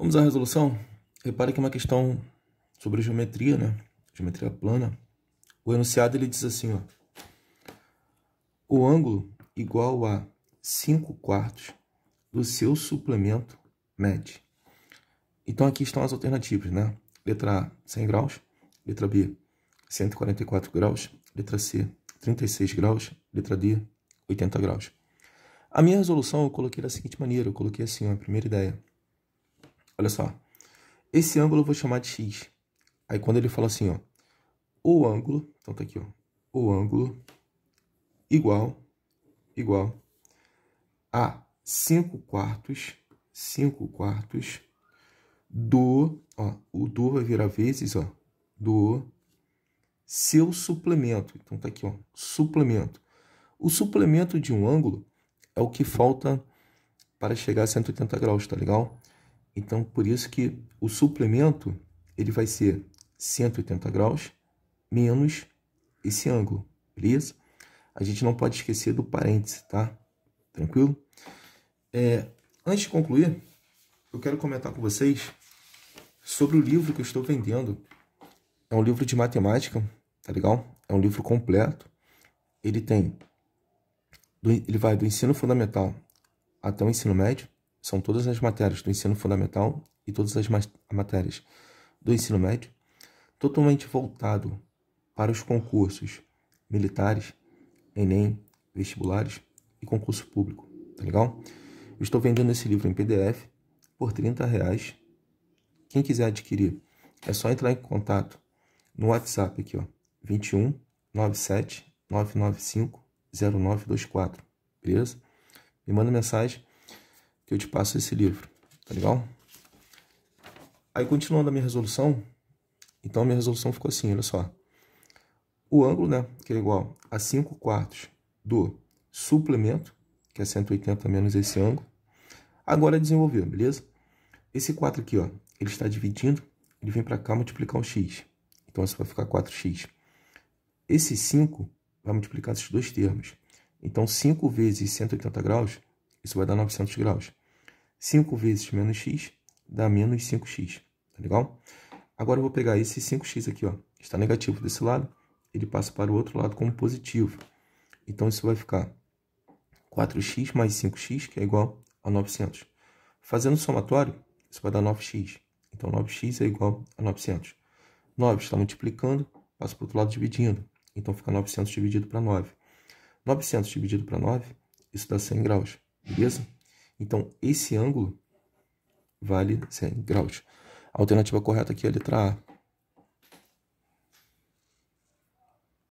Vamos à resolução? Repare que é uma questão sobre geometria, né? Geometria plana. O enunciado ele diz assim, ó. O ângulo igual a 5 quartos do seu suplemento mede. Então aqui estão as alternativas, né? Letra A, 100 graus. Letra B, 144 graus. Letra C, 36 graus. Letra D, 80 graus. A minha resolução eu coloquei da seguinte maneira, eu coloquei assim, ó, a primeira ideia. Olha só. Esse ângulo eu vou chamar de x. Aí quando ele fala assim, ó, o ângulo, então tá aqui, ó, o ângulo igual, igual a 5 quartos, 5 quartos do, ó, o do vai virar vezes, ó, do seu suplemento. Então tá aqui, ó, suplemento. O suplemento de um ângulo é o que falta para chegar a 180 graus, tá legal? Então, por isso que o suplemento ele vai ser 180 graus menos esse ângulo, beleza? A gente não pode esquecer do parêntese, tá? Tranquilo? É, antes de concluir, eu quero comentar com vocês sobre o livro que eu estou vendendo. É um livro de matemática, tá legal? É um livro completo. Ele tem, ele vai do ensino fundamental até o ensino médio são todas as matérias do ensino fundamental e todas as matérias do ensino médio, totalmente voltado para os concursos militares, Enem, vestibulares e concurso público, tá legal? Eu estou vendendo esse livro em PDF por 30 reais. Quem quiser adquirir, é só entrar em contato no WhatsApp aqui, ó, 21 97 995 0924, beleza? Me manda mensagem que eu te passo esse livro, tá legal? Aí, continuando a minha resolução, então minha resolução ficou assim, olha só. O ângulo, né, que é igual a 5 quartos do suplemento, que é 180 menos esse ângulo. Agora é desenvolver, beleza? Esse 4 aqui, ó, ele está dividindo, ele vem para cá multiplicar um x. Então, isso vai ficar 4x. Esse 5 vai multiplicar esses dois termos. Então, 5 vezes 180 graus, isso vai dar 900 graus. 5 vezes menos x dá menos 5x, tá legal? Agora eu vou pegar esse 5x aqui, ó, está negativo desse lado, ele passa para o outro lado como positivo. Então, isso vai ficar 4x mais 5x, que é igual a 900. Fazendo o somatório, isso vai dar 9x. Então, 9x é igual a 900. 9 está multiplicando, passa para o outro lado dividindo. Então, fica 900 dividido para 9. 900 dividido para 9, isso dá 100 graus, beleza? Então, esse ângulo vale 100 graus. A alternativa correta aqui é a letra A.